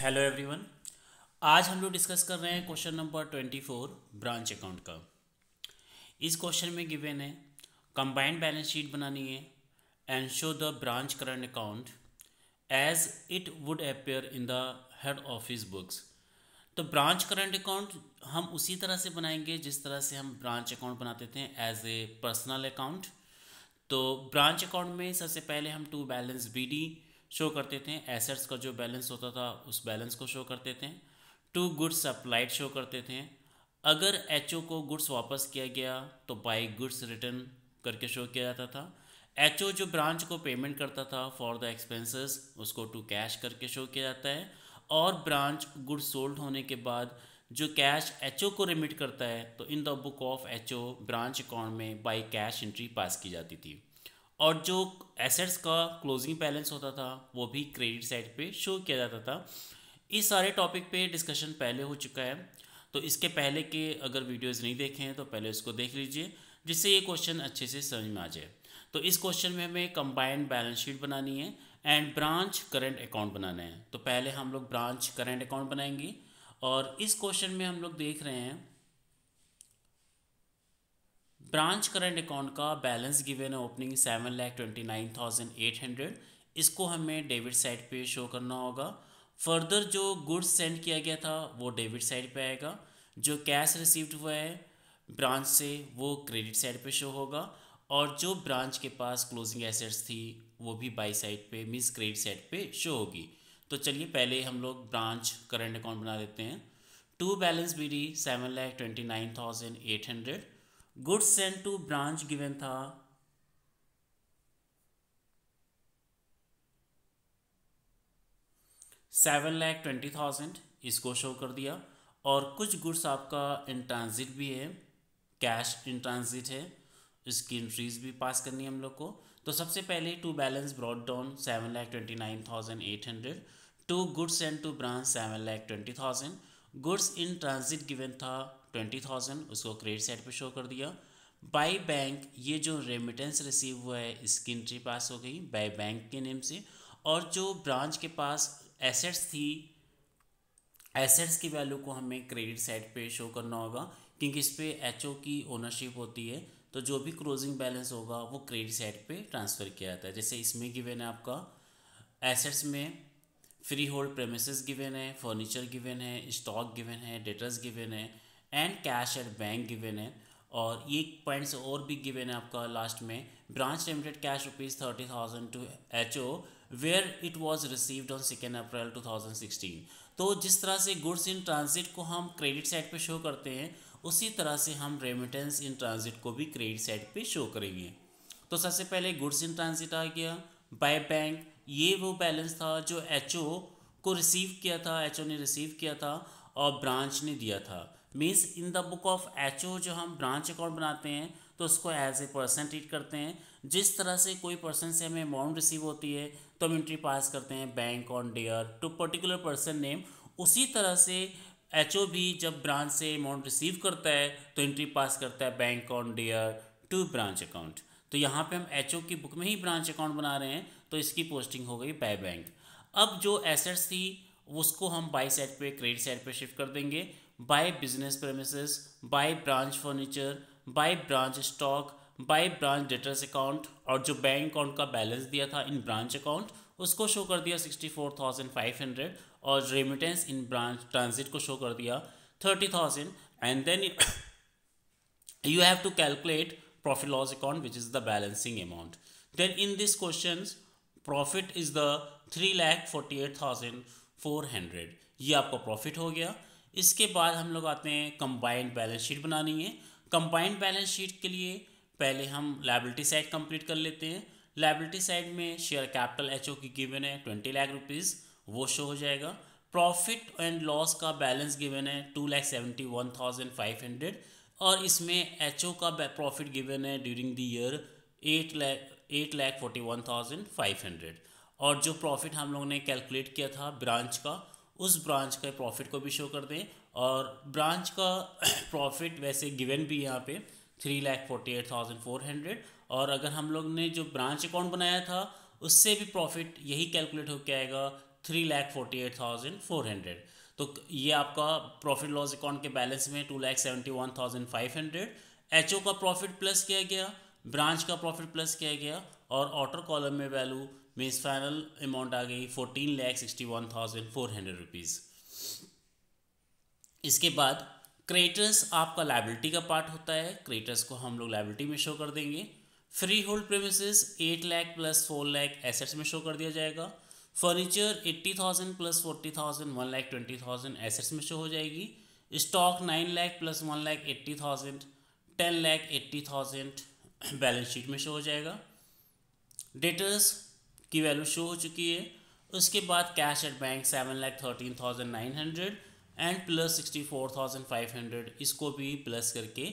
hello everyone आज हम लोग डिस्कस कर रहे हैं question number twenty four branch account का इस क्वेश्चन में गिवेन है कंबाइंड बैलेंस शीट बनानी है and show the branch current account as it would appear in the head office books तो ब्रांच करंट अकाउंट हम उसी तरह से बनाएंगे जिस तरह से हम ब्रांच अकाउंट बनाते थे एज ए पर्सनल अकाउंट तो ब्रांच अकाउंट में सबसे पहले हम to balance B D show करते थे एसेट्स का जो बैलेंस होता था उस बैलेंस को शो करते थे टू गुड्स अप्लाइड शो करते थे अगर एच को गुड्स वापस किया गया तो बाई गुड्स रिटर्न करके शो किया जाता था एच जो ब्रांच को पेमेंट करता था फॉर द एक्सपेंसेस उसको टू कैश करके शो किया जाता है और ब्रांच गुड सोल्ड होने के बाद जो कैश एच को रिमिट करता है तो in the book of H branch account में बाई कैश एंट्री पास की जाती थी और जो एसेट्स का क्लोजिंग बैलेंस होता था वो भी क्रेडिट साइड पे शो किया जाता था इस सारे टॉपिक पे डिस्कशन पहले हो चुका है तो इसके पहले के अगर वीडियोस नहीं देखे हैं तो पहले उसको देख लीजिए जिससे ये क्वेश्चन अच्छे से समझ में आ जाए तो इस क्वेश्चन में हमें कंबाइंड बैलेंस शीट बनानी है एंड ब्रांच करंट अकाउंट बनाना है तो पहले हम लोग ब्रांच करंट अकाउंट बनाएंगे और इस क्वेश्चन में हम लोग देख रहे हैं ब्रांच करंट अकाउंट का बैलेंस गिवेन है opening seven lakh twenty nine thousand eight hundred इसको हमें डेबिट साइड पे शो करना होगा फर्दर जो गुड्स सेंड किया गया था वो डेबिट साइड पे आएगा जो कैश रिसीव्ड हुआ है ब्रांच से वो क्रेडिट साइड पे शो होगा और जो ब्रांच के पास क्लोजिंग एसेट्स थी वो भी बाई साइड पे मीन्स क्रेडिट साइड पे शो होगी तो चलिए पहले हम लोग ब्रांच करंट अकाउंट बना लेते हैं to balance B D seven lakh twenty nine thousand eight hundred goods send to branch given था सेवन लैख ट्वेंटी थाउजेंड इसको शो कर दिया और कुछ गुड्स आपका इन ट्रांजिट भी है कैश इन ट्रांजिट है इसकी इंट्रीज भी पास करनी है हम लोग को तो सबसे पहले to balance brought down seven lakh twenty nine thousand eight hundred to goods and to branch seven lakh twenty thousand goods in transit given था ट्वेंटी थाउजेंड उसको क्रेडिट साइड पे शो कर दिया बाई बैंक ये जो रेमिटेंस रिसीव हुआ है इसकी एंट्री पास हो गई बाई बैंक के नेम से और जो ब्रांच के पास एसेट्स थी एसेट्स की वैल्यू को हमें क्रेडिट साइड पे शो करना होगा क्योंकि इस पर एच की ओनरशिप होती है तो जो भी क्लोजिंग बैलेंस होगा वो क्रेडिट साइड पे ट्रांसफ़र किया जाता है जैसे इसमें गिवेन है आपका एसेट्स में फ्री होल्ड प्रेमिस गिवेन है फर्नीचर गिवेन है स्टॉक गिवेन है डेटर्स गिवेन है and cash at bank given है और ये पॉइंट्स और भी गिवेन है आपका लास्ट में branch limited cash rupees thirty thousand to H O where it was received on second April two thousand sixteen तो जिस तरह से गुड्स इन ट्रांजिट को हम क्रेडिट साइड पे शो करते हैं उसी तरह से हम रेमिटेंस इन ट्रांजिट को भी क्रेडिट साइड पे शो करेंगे तो सबसे पहले गुड्स इन ट्रांजिट आ गया बाय बैंक ये वो बैलेंस था जो एच ओ को रिसीव किया था एच ओ ने रिसीव किया था और ब्रांच ने दिया था means in the book of H O जो हम ब्रांच अकाउंट बनाते हैं तो उसको एज ए पर्सन ट्रीट करते हैं जिस तरह से कोई पर्सन से हमें अमाउंट रिसीव होती है तो हम एंट्री पास करते हैं bank on dare to particular person name उसी तरह से एच ओ भी जब ब्रांच से अमाउंट रिसीव करता है तो एंट्री पास करता है bank on dare to branch account तो यहाँ पे हम एच की बुक में ही ब्रांच अकाउंट बना रहे हैं तो इसकी पोस्टिंग हो गई बाय बैंक अब जो एसेट्स थी उसको हम बाई साइड पे क्रेडिट साइड पे शिफ्ट कर देंगे by business premises by branch furniture by branch stock by branch debtors account और जो बैंक अकाउंट का बैलेंस दिया था इन ब्रांच अकाउंट उसको शो कर दिया sixty four thousand five hundred और रेमिटेंस इन ब्रांच ट्रांजिट को शो कर दिया thirty thousand and then you have to calculate profit loss account which is the balancing amount then in this question profit is the three lakh forty eight thousand four hundred ये आपका profit हो गया इसके बाद हम लोग आते हैं कंबाइंड बैलेंस शीट बनानी है कंबाइंड बैलेंस शीट के लिए पहले हम लाइबिलिटी साइड कंप्लीट कर लेते हैं लाइबिलिटी साइड में शेयर कैपिटल एच की गिवन है ट्वेंटी लाख रुपीज़ वो शो हो जाएगा प्रॉफिट एंड लॉस का बैलेंस गिवन है two lakh seventy one thousand five hundred और इसमें एच का प्रॉफिट गिवन है during the year eight lakh eight lakh forty one thousand five hundred और जो प्रॉफिट हम लोग ने कैलकुलेट किया था ब्रांच का उस ब्रांच का प्रॉफिट को भी शो कर दें और ब्रांच का प्रॉफिट वैसे गिवन भी यहाँ पे three lakh forty eight thousand four hundred और अगर हम लोग ने जो ब्रांच अकाउंट बनाया था उससे भी प्रॉफिट यही कैलकुलेट होकर आएगा three lakh forty eight thousand four hundred तो ये आपका प्रॉफिट लॉस अकाउंट के बैलेंस में two lakh seventy one thousand five hundred H O का प्रॉफिट प्लस किया गया ब्रांच का प्रॉफिट प्लस किया गया और ऑटर कॉलम में वैल्यू मीन्स फाइनल अमाउंट आ गई fourteen lakh sixty one thousand four hundred rupees इसके बाद क्रेटर्स आपका लाइबिलिटी का पार्ट होता है क्रेटर्स को हम लोग लाइबिलिटी में शो कर देंगे freehold premise eight lakh plus four lakh assets में शो कर दिया जाएगा furniture eighty thousand plus forty thousand one lakh twenty thousand assets में शो हो जाएगी stock nine lakh plus one lakh eighty thousand ten lakh eighty thousand balance sheet में शो हो जाएगा डेटर्स की वैल्यू शो हो चुकी है उसके बाद cash at bank seven lakh thirteen thousand nine hundred and plus sixty four thousand five hundred इसको भी प्लस करके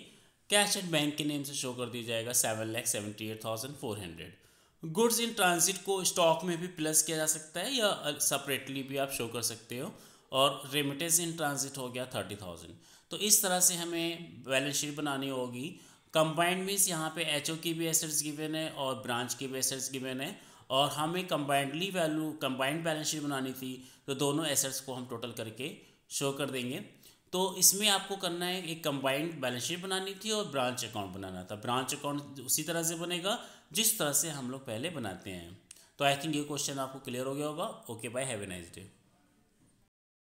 कैश एट बैंक के नेम से शो कर दिया जाएगा seven lakh seventy eight thousand four hundred goods in transit को स्टॉक में भी प्लस किया जा सकता है या सेपरेटली भी आप शो कर सकते हो और रेमिटेंस इन ट्रांजिट हो गया थर्टी थाउजेंड तो इस तरह से हमें बैलेंस शीट बनानी होगी कंबाइंड मीन्स यहाँ पे एच की भी एसेट्स गिवेन है और ब्रांच की भी एसेट्स गिवेन है और हमें combinedly value combined balance sheet बनानी थी तो दोनों एसेट्स को हम टोटल करके शो कर देंगे तो इसमें आपको करना है एक कंबाइंड बैलेंस शीट बनानी थी और ब्रांच अकाउंट बनाना था ब्रांच अकाउंट उसी तरह से बनेगा जिस तरह से हम लोग पहले बनाते हैं तो आई थिंक ये क्वेश्चन आपको क्लियर हो गया होगा okay bye have a nice day